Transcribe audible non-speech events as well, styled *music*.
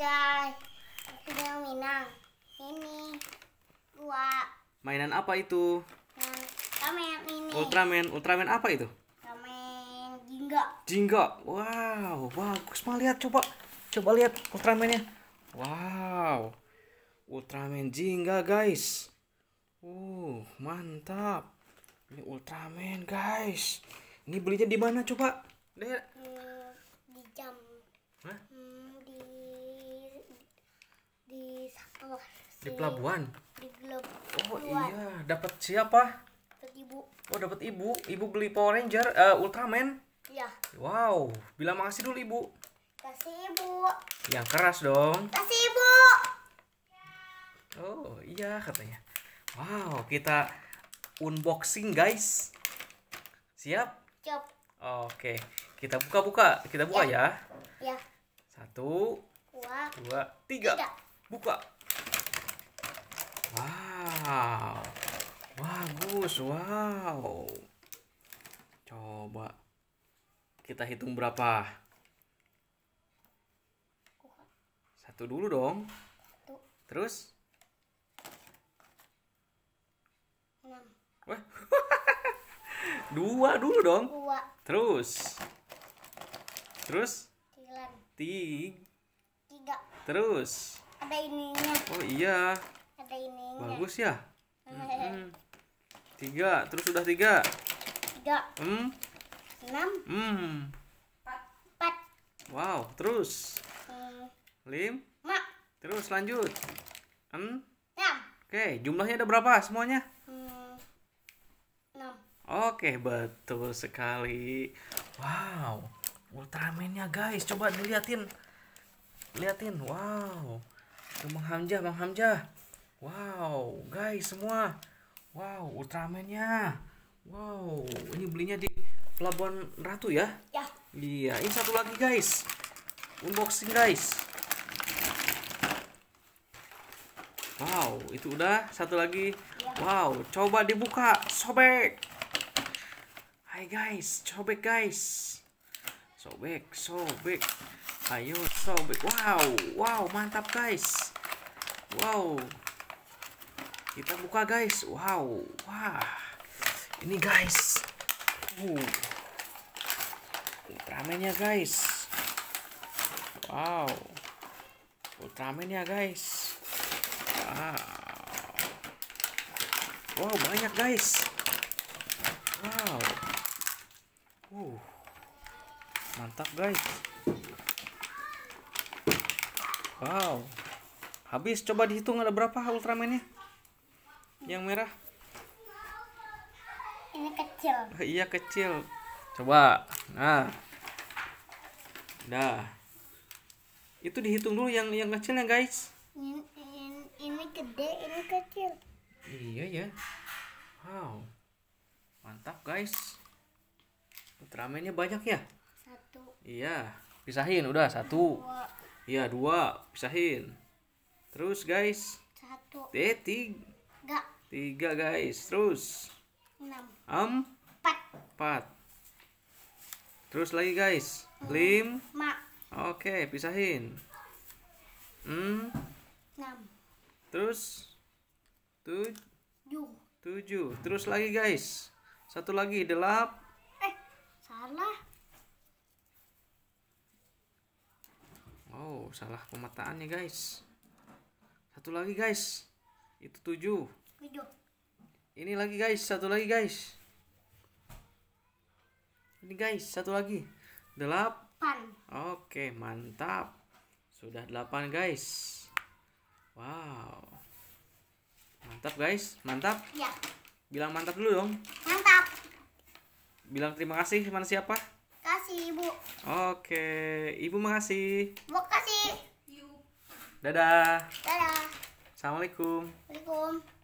guys. Aku mainan Ini dua. Mainan apa itu? Ultraman ini. Ultraman, Ultraman apa itu? Ultraman Jingga. Jingga. Wow, bagus Mau lihat coba. Coba lihat Ultramannya. Wow. Ultraman Jingga, guys. Uh, mantap. Ini Ultraman, guys. Ini belinya di mana coba? Di, pelabuhan. Di oh, pelabuhan. Oh iya, dapat siapa? ibu. Oh, dapat ibu. Ibu beli Power Ranger uh, Ultraman. Iya. Wow, bilang makasih dulu ibu. Kasih ibu. Yang keras dong. Kasih ibu. Oh iya katanya. Wow, kita unboxing guys. Siap? Siap. Oke, kita buka-buka, kita buka iya. ya. Ya. ya. Satu, dua, dua tiga. tiga. Buka. Wow. Bagus, wow. Coba kita hitung berapa? Satu dulu dong. Terus? Wah. *laughs* Dua dulu dong. Dua. Terus? Terus? Tiga. Tiga. Terus? Ada ininya. Oh iya trainingnya bagus ya hmm. *laughs* tiga terus sudah tiga tiga hmm. enam hmm. empat wow terus hmm. lim Ma. terus lanjut hmm. enam oke jumlahnya ada berapa semuanya hmm. enam oke betul sekali wow Ultraman Ultramannya guys coba diliatin liatin wow Bang Hamzah Bang Hamzah Wow, guys semua. Wow, ultraman Wow, ini belinya di Pelabuhan Ratu ya? Ya. Iya, ini satu lagi guys. Unboxing guys. Wow, itu udah satu lagi. Ya. Wow, coba dibuka, sobek. Hai guys, sobek guys. Sobek, sobek. Ayo sobek. Wow, wow, mantap guys. Wow, kita buka guys wow wah ini guys uh Ultraman ya guys wow Ultraman ya guys wow wow banyak guys wow uh mantap guys wow habis coba dihitung ada berapa Ultramannya yang merah ini kecil oh, iya kecil coba nah dah itu dihitung dulu yang yang kecilnya guys ini, ini, ini gede ini kecil iya ya wow mantap guys ultramennya banyak ya satu iya pisahin udah satu dua. iya dua pisahin terus guys satu eh tiga enggak Tiga guys. Terus. Enam. Empat. Empat. Terus lagi guys. Lim. Lima. Oke, pisahin. Hmm. Enam. Terus. Tujuh. Tujuh. Terus lagi guys. Satu lagi delap. Eh, salah. Oh, salah pemataannya guys. Satu lagi guys. Itu tujuh. Ini lagi guys, satu lagi guys. Ini guys, satu lagi. Delapan. Oke, mantap. Sudah delapan guys. Wow. Mantap guys, mantap. Ya. Bilang mantap dulu dong. Mantap. Bilang terima kasih mana siapa? Kasih ibu. Oke, ibu makasih. Makasih. Dadah. Dadah. Assalamualaikum. Waalaikumsalam.